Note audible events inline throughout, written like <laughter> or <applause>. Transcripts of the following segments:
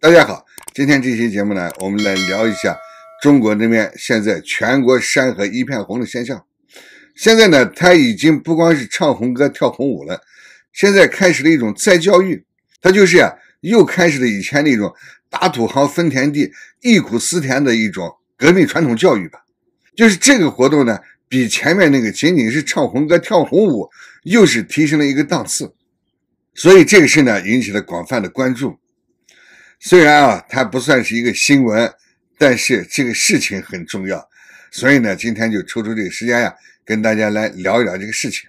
大家好，今天这期节目呢，我们来聊一下中国这边现在全国山河一片红的现象。现在呢，它已经不光是唱红歌、跳红舞了，现在开始了一种再教育，他就是呀，又开始了以前那种打土豪分田地、忆苦思甜的一种革命传统教育吧。就是这个活动呢，比前面那个仅仅是唱红歌、跳红舞，又是提升了一个档次，所以这个事呢，引起了广泛的关注。虽然啊，它不算是一个新闻，但是这个事情很重要，所以呢，今天就抽出这个时间呀，跟大家来聊一聊这个事情。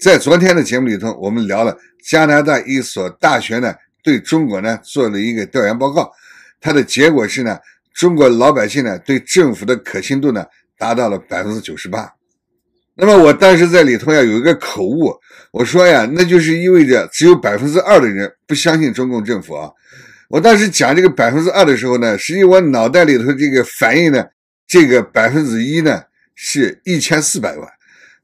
在昨天的节目里头，我们聊了加拿大一所大学呢，对中国呢做了一个调研报告，它的结果是呢，中国老百姓呢对政府的可信度呢达到了百分之九十八。那么我当时在里头呀有一个口误，我说呀，那就是意味着只有百分之二的人不相信中共政府啊。我当时讲这个百分之二的时候呢，实际我脑袋里头这个反应呢，这个百分之一呢是一千四百万，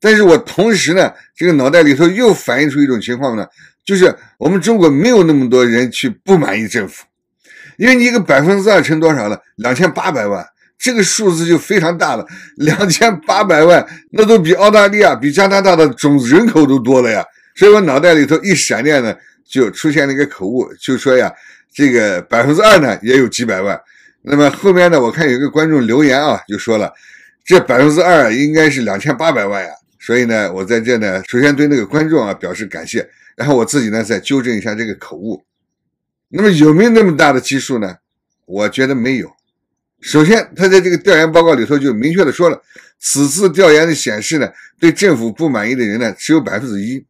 但是我同时呢，这个脑袋里头又反映出一种情况呢，就是我们中国没有那么多人去不满意政府，因为你一个百分之二乘多少呢？两千八百万，这个数字就非常大了，两千八百万那都比澳大利亚、比加拿大的总人口都多了呀，所以我脑袋里头一闪念呢，就出现了一个口误，就说呀。这个百分之二呢，也有几百万。那么后面呢，我看有个观众留言啊，就说了，这百分之二应该是两千八百万呀。所以呢，我在这呢，首先对那个观众啊表示感谢，然后我自己呢再纠正一下这个口误。那么有没有那么大的基数呢？我觉得没有。首先，他在这个调研报告里头就明确的说了，此次调研的显示呢，对政府不满意的人呢只有百分之一，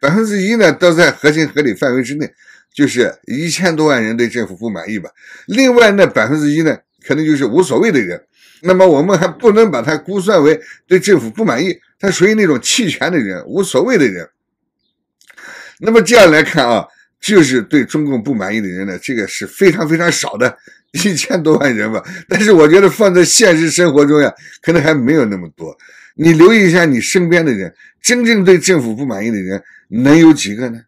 百分之一呢都在合情合理范围之内。就是一千多万人对政府不满意吧？另外那百分之一呢，可能就是无所谓的人。那么我们还不能把它估算为对政府不满意，他属于那种弃权的人、无所谓的人。那么这样来看啊，就是对中共不满意的人呢，这个是非常非常少的，一千多万人吧。但是我觉得放在现实生活中呀，可能还没有那么多。你留意一下你身边的人，真正对政府不满意的人能有几个呢？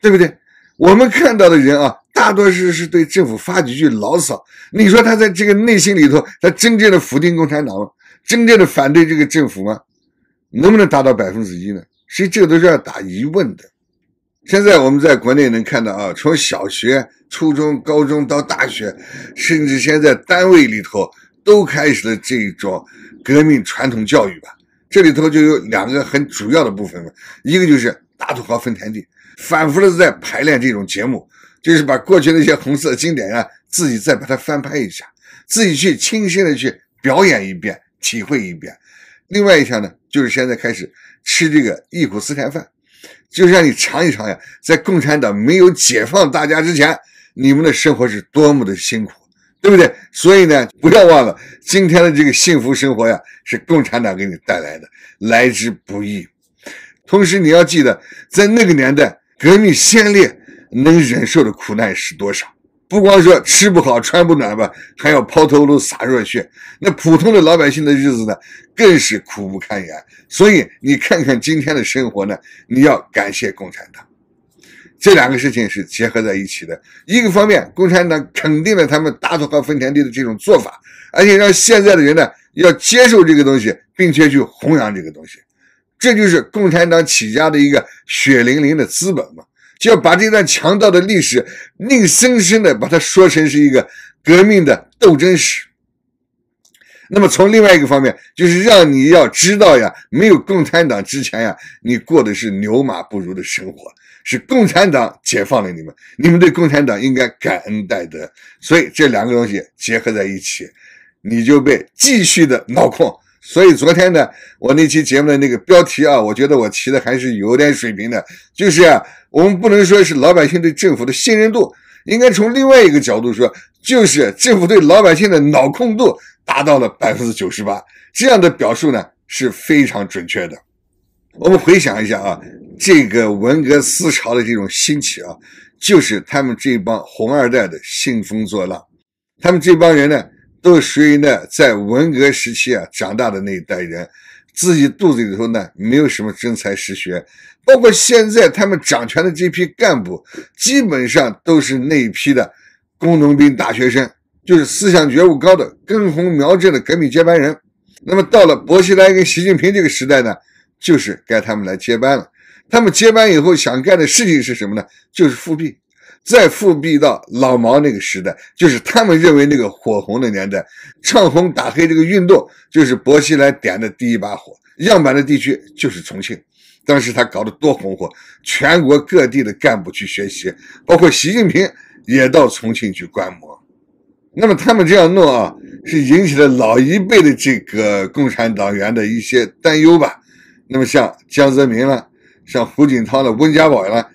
对不对？我们看到的人啊，大多数是对政府发几句牢骚。你说他在这个内心里头，他真正的否定共产党吗？真正的反对这个政府吗？能不能达到百分之一呢？实以这个都是要打疑问的。现在我们在国内能看到啊，从小学、初中、高中到大学，甚至现在单位里头，都开始了这种革命传统教育吧。这里头就有两个很主要的部分嘛，一个就是大土豪分田地。反复的在排练这种节目，就是把过去那些红色经典呀，自己再把它翻拍一下，自己去亲身的去表演一遍，体会一遍。另外一项呢，就是现在开始吃这个忆苦思甜饭，就是让你尝一尝呀，在共产党没有解放大家之前，你们的生活是多么的辛苦，对不对？所以呢，不要忘了今天的这个幸福生活呀，是共产党给你带来的，来之不易。同时，你要记得在那个年代。革命先烈能忍受的苦难是多少？不光说吃不好、穿不暖吧，还要抛头颅、洒热血。那普通的老百姓的日子呢，更是苦不堪言。所以你看看今天的生活呢，你要感谢共产党。这两个事情是结合在一起的。一个方面，共产党肯定了他们大土豪分田地的这种做法，而且让现在的人呢要接受这个东西，并且去弘扬这个东西。这就是共产党起家的一个血淋淋的资本嘛，就要把这段强盗的历史硬生生的把它说成是一个革命的斗争史。那么从另外一个方面，就是让你要知道呀，没有共产党之前呀，你过的是牛马不如的生活，是共产党解放了你们，你们对共产党应该感恩戴德。所以这两个东西结合在一起，你就被继续的脑控。所以昨天呢，我那期节目的那个标题啊，我觉得我提的还是有点水平的。就是我们不能说是老百姓对政府的信任度，应该从另外一个角度说，就是政府对老百姓的脑控度达到了百分之九十八，这样的表述呢是非常准确的。我们回想一下啊，这个文革思潮的这种兴起啊，就是他们这帮红二代的兴风作浪，他们这帮人呢。都是属于呢，在文革时期啊长大的那一代人，自己肚子里头呢没有什么真才实学，包括现在他们掌权的这批干部，基本上都是那一批的工农兵大学生，就是思想觉悟高的、根红苗正的革命接班人。那么到了薄熙来跟习近平这个时代呢，就是该他们来接班了。他们接班以后想干的事情是什么呢？就是复辟。再复辟到老毛那个时代，就是他们认为那个火红的年代，唱红打黑这个运动，就是薄熙来点的第一把火。样板的地区就是重庆，当时他搞得多红火，全国各地的干部去学习，包括习近平也到重庆去观摩。那么他们这样弄啊，是引起了老一辈的这个共产党员的一些担忧吧？那么像江泽民了，像胡锦涛了，温家宝了。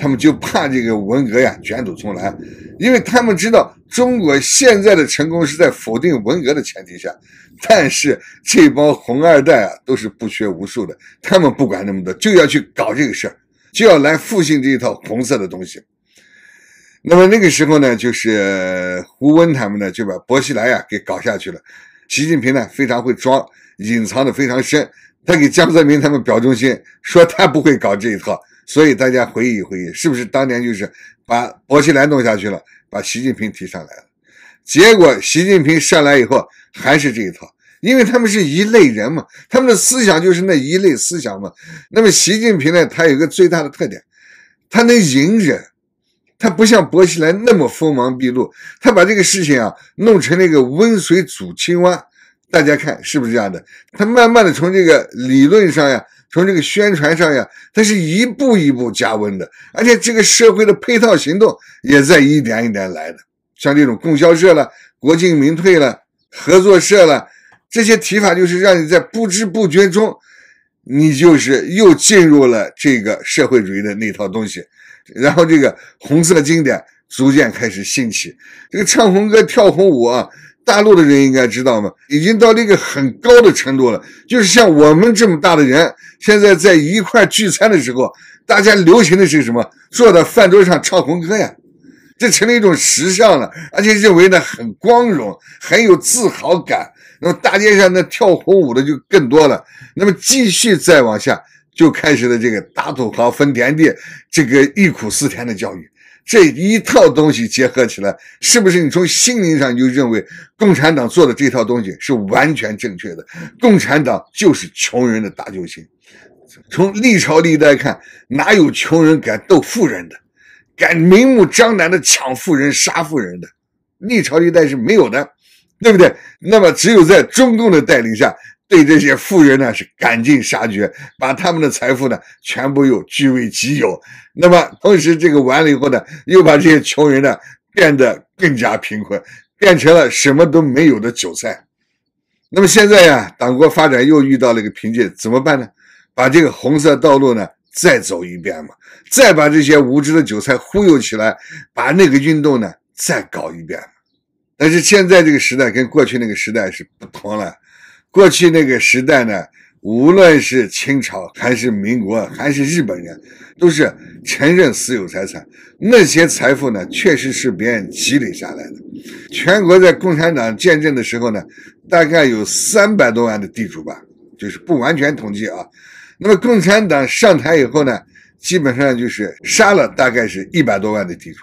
他们就怕这个文革呀卷土重来，因为他们知道中国现在的成功是在否定文革的前提下。但是这帮红二代啊都是不学无术的，他们不管那么多，就要去搞这个事儿，就要来复兴这一套红色的东西。那么那个时候呢，就是胡温他们呢就把薄熙来呀给搞下去了。习近平呢非常会装，隐藏的非常深，他给江泽民他们表忠心，说他不会搞这一套。所以大家回忆回忆，是不是当年就是把薄熙来弄下去了，把习近平提上来了？结果习近平上来以后还是这一套，因为他们是一类人嘛，他们的思想就是那一类思想嘛。那么习近平呢，他有一个最大的特点，他能隐忍，他不像薄熙来那么锋芒毕露，他把这个事情啊弄成了一个温水煮青蛙。大家看是不是这样的？他慢慢的从这个理论上呀。从这个宣传上呀，它是一步一步加温的，而且这个社会的配套行动也在一点一点来的。像这种供销社了、国进民退了、合作社了，这些提法就是让你在不知不觉中，你就是又进入了这个社会主义的那套东西。然后这个红色经典逐渐开始兴起，这个唱红歌、跳红舞啊。大陆的人应该知道吗？已经到一个很高的程度了。就是像我们这么大的人，现在在一块聚餐的时候，大家流行的是什么？坐在饭桌上唱红歌呀，这成了一种时尚了，而且认为呢很光荣，很有自豪感。那么大街上那跳红舞的就更多了。那么继续再往下，就开始了这个打土豪分田地，这个忆苦思甜的教育。这一套东西结合起来，是不是你从心灵上就认为共产党做的这套东西是完全正确的？共产党就是穷人的大救星。从历朝历代看，哪有穷人敢斗富人的，敢明目张胆的抢富人、杀富人的？历朝历代是没有的，对不对？那么，只有在中共的带领下。对这些富人呢是赶尽杀绝，把他们的财富呢全部又据为己有。那么同时这个完了以后呢，又把这些穷人呢变得更加贫困，变成了什么都没有的韭菜。那么现在呀，党国发展又遇到了一个瓶颈，怎么办呢？把这个红色道路呢再走一遍嘛，再把这些无知的韭菜忽悠起来，把那个运动呢再搞一遍。但是现在这个时代跟过去那个时代是不同了。过去那个时代呢，无论是清朝还是民国还是日本人，都是承认私有财产。那些财富呢，确实是别人积累下来的。全国在共产党建政的时候呢，大概有三百多万的地主吧，就是不完全统计啊。那么共产党上台以后呢，基本上就是杀了大概是一百多万的地主，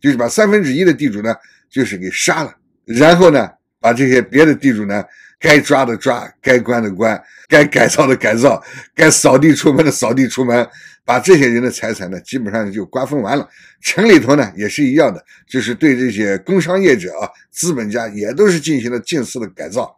就是把三分之一的地主呢，就是给杀了，然后呢，把这些别的地主呢。该抓的抓，该关的关，该改造的改造，该扫地出门的扫地出门，把这些人的财产呢，基本上就瓜分完了。城里头呢也是一样的，就是对这些工商业者啊、资本家也都是进行了近似的改造。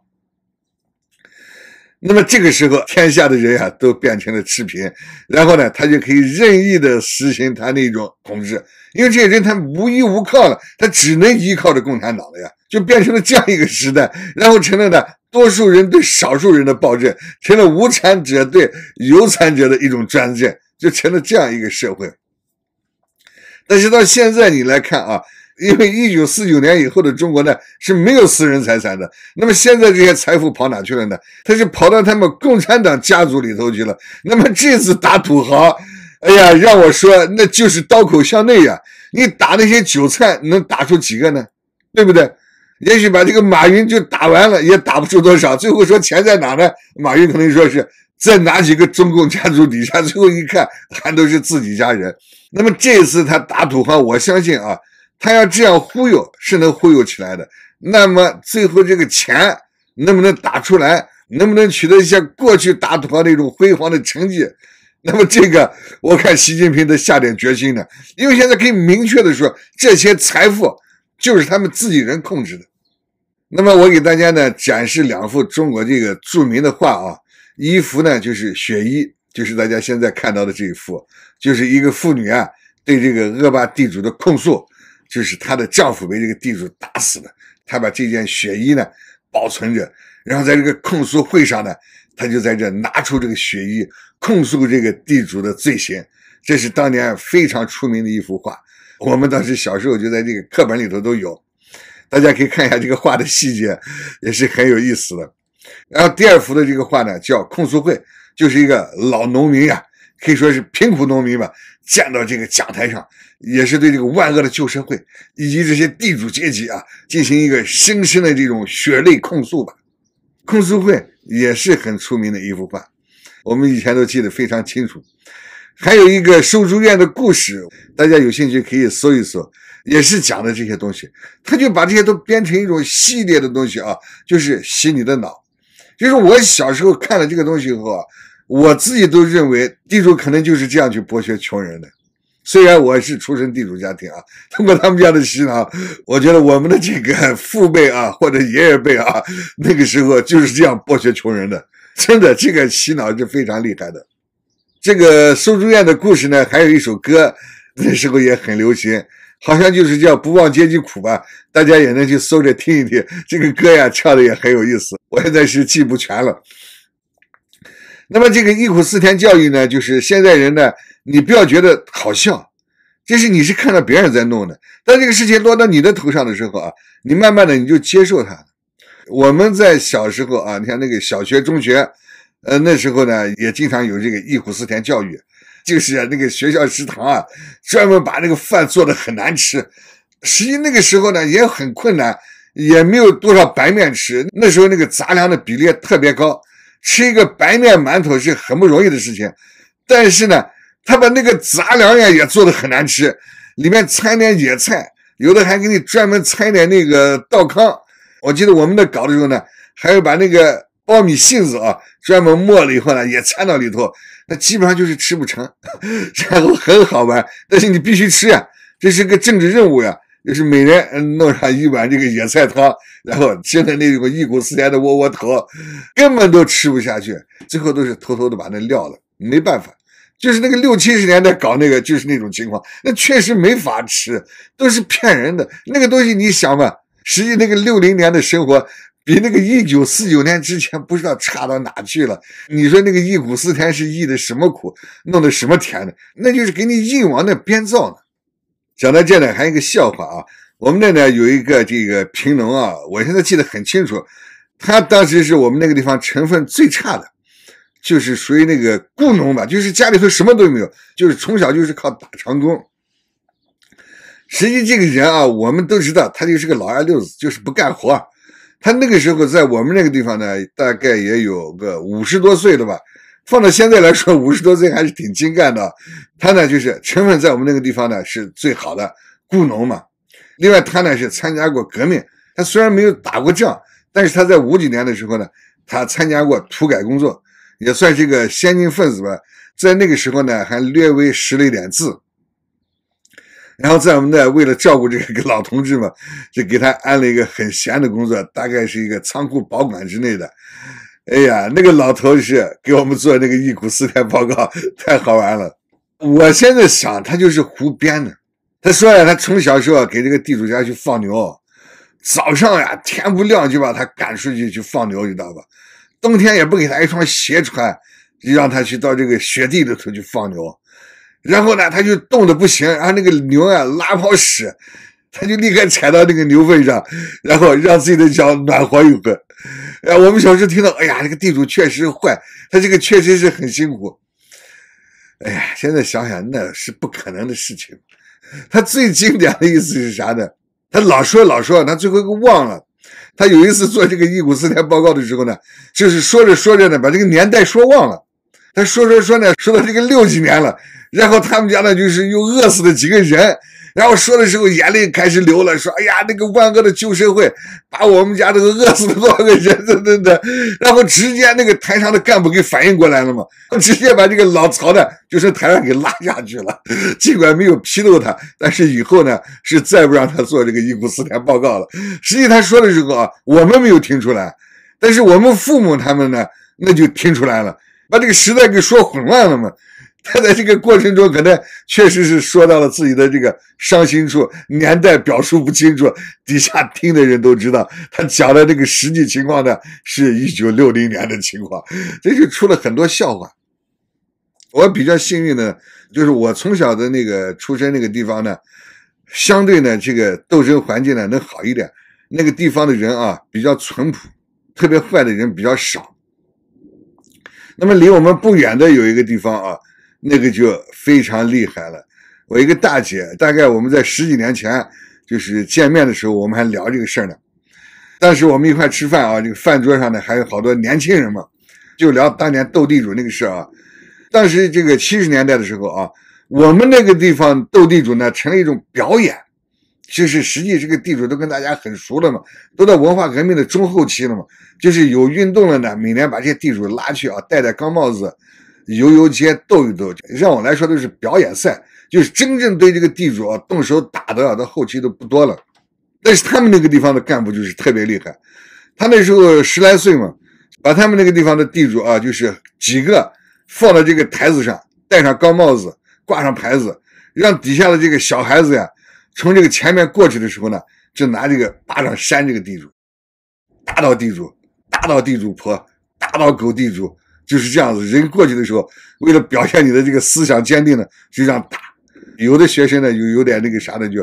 那么这个时候，天下的人呀都变成了赤贫，然后呢，他就可以任意的实行他那种统治，因为这些人他无依无靠了，他只能依靠着共产党了呀，就变成了这样一个时代，然后成了呢多数人对少数人的暴政，成了无产者对有产者的一种专政，就成了这样一个社会。但是到现在你来看啊，因为一九四九年以后的中国呢是没有私人财产的。那么现在这些财富跑哪去了呢？他是跑到他们共产党家族里头去了。那么这次打土豪，哎呀，让我说那就是刀口向内呀！你打那些韭菜能打出几个呢？对不对？也许把这个马云就打完了，也打不出多少。最后说钱在哪呢？马云可能说是在哪几个中共家族底下。最后一看，还都是自己家人。那么这次他打土豪，我相信啊，他要这样忽悠是能忽悠起来的。那么最后这个钱能不能打出来，能不能取得一些过去打土豪那种辉煌的成绩？那么这个我看习近平得下点决心呢，因为现在可以明确的说，这些财富。就是他们自己人控制的。那么我给大家呢展示两幅中国这个著名的画啊，一幅呢就是血衣，就是大家现在看到的这一幅，就是一个妇女啊对这个恶霸地主的控诉，就是她的丈夫被这个地主打死了，她把这件血衣呢保存着，然后在这个控诉会上呢，她就在这拿出这个血衣控诉这个地主的罪行，这是当年非常出名的一幅画。<laughs> 我们当时小时候就在这个课本里头都有，大家可以看一下这个画的细节，也是很有意思的。然后第二幅的这个画呢，叫《控诉会》，就是一个老农民呀，可以说是贫苦农民吧，站到这个讲台上，也是对这个万恶的旧社会以及这些地主阶级啊，进行一个深深的这种血泪控诉吧。控诉会也是很出名的一幅画，我们以前都记得非常清楚。还有一个收猪院的故事，大家有兴趣可以搜一搜，也是讲的这些东西。他就把这些都编成一种系列的东西啊，就是洗你的脑。就是我小时候看了这个东西以后啊，我自己都认为地主可能就是这样去剥削穷人的。虽然我是出生地主家庭啊，<laughs> 通过他们家的洗脑，我觉得我们的这个父辈啊或者爷爷辈啊，那个时候就是这样剥削穷人的。真的，这个洗脑是非常厉害的。这个收住院的故事呢，还有一首歌，那时候也很流行，好像就是叫《不忘阶级苦》吧，大家也能去搜着听一听。这个歌呀，唱的也很有意思，我现在是记不全了。那么这个“忆苦思甜”教育呢，就是现在人呢，你不要觉得好笑，就是你是看到别人在弄的，当这个事情落到你的头上的时候啊，你慢慢的你就接受它。我们在小时候啊，你看那个小学、中学。呃，那时候呢，也经常有这个“忆苦思甜”教育，就是那个学校食堂啊，专门把那个饭做的很难吃。实际那个时候呢，也很困难，也没有多少白面吃。那时候那个杂粮的比例特别高，吃一个白面馒头是很不容易的事情。但是呢，他把那个杂粮呀也做的很难吃，里面掺点野菜，有的还给你专门掺点那个稻糠。我记得我们那搞的时候呢，还要把那个。苞米杏子啊，专门磨了以后呢，也掺到里头，那基本上就是吃不成，<laughs> 然后很好玩，但是你必须吃呀，这是个政治任务呀，就是每人弄上一碗这个野菜汤，然后煎的那种一股四连的窝窝头，根本都吃不下去，最后都是偷偷的把那撂了，没办法，就是那个六七十年代搞那个就是那种情况，那确实没法吃，都是骗人的那个东西，你想嘛，实际那个六零年的生活。比那个一九四九年之前不知道差到哪去了。你说那个“忆苦思甜”是忆的什么苦，弄的什么甜的？那就是给你印往那编造呢。讲到这呢，还有一个笑话啊。我们那呢有一个这个贫农啊，我现在记得很清楚，他当时是我们那个地方成分最差的，就是属于那个雇农吧，就是家里头什么都没有，就是从小就是靠打长工。实际这个人啊，我们都知道，他就是个老二六子，就是不干活。他那个时候在我们那个地方呢，大概也有个五十多岁的吧。放到现在来说，<laughs> 五十多岁还是挺精干的。他呢，就是成分在我们那个地方呢是最好的雇农嘛。另外，他呢是参加过革命。他虽然没有打过仗，但是他在五几年的时候呢，他参加过土改工作，也算是一个先进分子吧。在那个时候呢，还略微识了一点字。然后在我们那，为了照顾这个老同志嘛，就给他安了一个很闲的工作，大概是一个仓库保管之类的。哎呀，那个老头是给我们做那个忆苦思甜报告，太好玩了。我现在想，他就是胡编的。他说呀，他从小时候给这个地主家去放牛，早上呀天不亮就把他赶出去去放牛，知道吧？冬天也不给他一双鞋穿，就让他去到这个雪地里头去放牛。然后呢，他就冻得不行，然后那个牛啊拉泡屎，他就立刻踩到那个牛粪上，然后让自己的脚暖和一会儿。哎，我们小时候听到，哎呀，这个地主确实坏，他这个确实是很辛苦。哎呀，现在想想那是不可能的事情。他最经典的意思是啥呢？他老说老说，他最后给忘了。他有一次做这个忆苦思甜报告的时候呢，就是说着说着呢，把这个年代说忘了。他说说说呢，说到这个六几年了，然后他们家呢就是又饿死了几个人，然后说的时候眼泪开始流了，说哎呀那个万恶的旧社会把我们家这个饿死多少个人 <laughs> 等等等，然后直接那个台上的干部给反应过来了嘛，直接把这个老曹呢就是台上给拉下去了，尽管没有批斗他，但是以后呢是再不让他做这个一苦四甜报告了。实际他说的时候啊，我们没有听出来，但是我们父母他们呢那就听出来了。把这个时代给说混乱了嘛？<laughs> 他在这个过程中可能确实是说到了自己的这个伤心处，年代表述不清楚，<laughs> 底下听的人都知道他讲的那个实际情况呢是一九六零年的情况，<laughs> 这就出了很多笑话。我比较幸运呢，就是我从小的那个出生那个地方呢，相对呢这个斗争环境呢能好一点，那个地方的人啊比较淳朴，特别坏的人比较少。那么离我们不远的有一个地方啊，那个就非常厉害了。我一个大姐，大概我们在十几年前就是见面的时候，我们还聊这个事儿呢。当时我们一块吃饭啊，这个饭桌上呢还有好多年轻人嘛，就聊当年斗地主那个事儿啊。当时这个七十年代的时候啊，我们那个地方斗地主呢成了一种表演。就是实际这个地主都跟大家很熟了嘛，都到文化革命的中后期了嘛，就是有运动了呢，每年把这些地主拉去啊，戴戴钢帽子，游游街，斗一斗。让我来说都是表演赛，就是真正对这个地主啊动手打的啊，到后期都不多了。但是他们那个地方的干部就是特别厉害，他那时候十来岁嘛，把他们那个地方的地主啊，就是几个放到这个台子上，戴上钢帽子，挂上牌子，让底下的这个小孩子呀。从这个前面过去的时候呢，就拿这个巴掌扇这个地主，打倒地主，打倒地主婆，打倒狗地主，就是这样子。人过去的时候，为了表现你的这个思想坚定呢，就这样打。有的学生呢，有有点那个啥的，就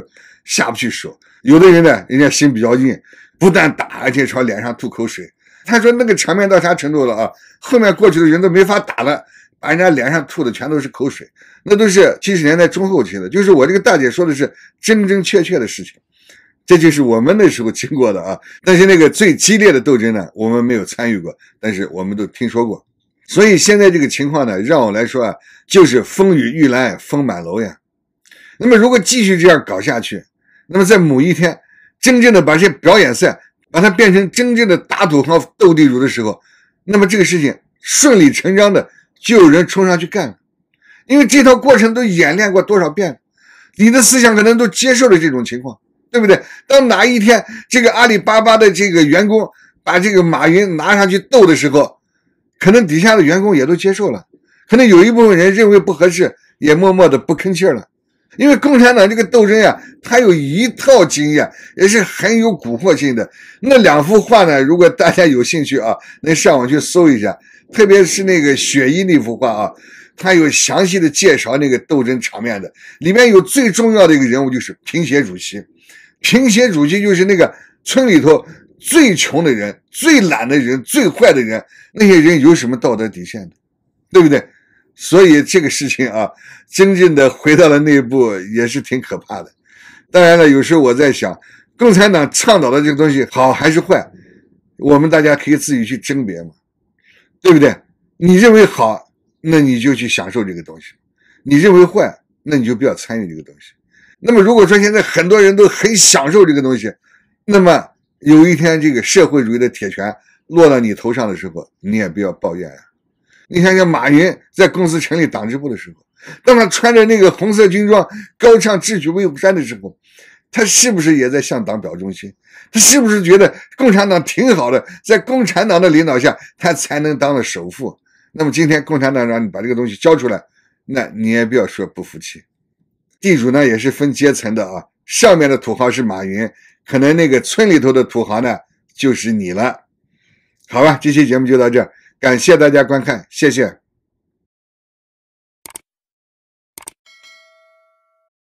下不去手。有的人呢，人家心比较硬，不但打，而且朝脸上吐口水。他说那个场面到啥程度了啊？后面过去的人都没法打了。把人家脸上吐的全都是口水，那都是七十年代中后期的。就是我这个大姐说的是真真切切的事情，这就是我们那时候经过的啊。但是那个最激烈的斗争呢，我们没有参与过，但是我们都听说过。所以现在这个情况呢，让我来说啊，就是风雨欲来风满楼呀。那么如果继续这样搞下去，那么在某一天，真正的把这表演赛把它变成真正的打土豪斗地主的时候，那么这个事情顺理成章的。就有人冲上去干了，因为这套过程都演练过多少遍，你的思想可能都接受了这种情况，对不对？当哪一天这个阿里巴巴的这个员工把这个马云拿上去斗的时候，可能底下的员工也都接受了，可能有一部分人认为不合适，也默默的不吭气了。因为共产党这个斗争呀，它有一套经验，也是很有蛊惑性的。那两幅画呢，如果大家有兴趣啊，能上网去搜一下。特别是那个雪衣那幅画啊，它有详细的介绍那个斗争场面的，里面有最重要的一个人物就是贫协主席。贫协主席就是那个村里头最穷的人、最懒的人、最坏的人。那些人有什么道德底线的，对不对？所以这个事情啊，真正的回到了内部也是挺可怕的。当然了，有时候我在想，共产党倡导的这个东西好还是坏，我们大家可以自己去甄别嘛。对不对？你认为好，那你就去享受这个东西；你认为坏，那你就不要参与这个东西。那么，如果说现在很多人都很享受这个东西，那么有一天这个社会主义的铁拳落到你头上的时候，你也不要抱怨啊。你想想，马云在公司成立党支部的时候，当他穿着那个红色军装高唱《智取威虎山》的时候。他是不是也在向党表忠心？他是不是觉得共产党挺好的？在共产党的领导下，他才能当了首富。那么今天共产党让你把这个东西交出来，那你也不要说不服气。地主呢也是分阶层的啊，上面的土豪是马云，可能那个村里头的土豪呢就是你了。好吧，这期节目就到这，感谢大家观看，谢谢。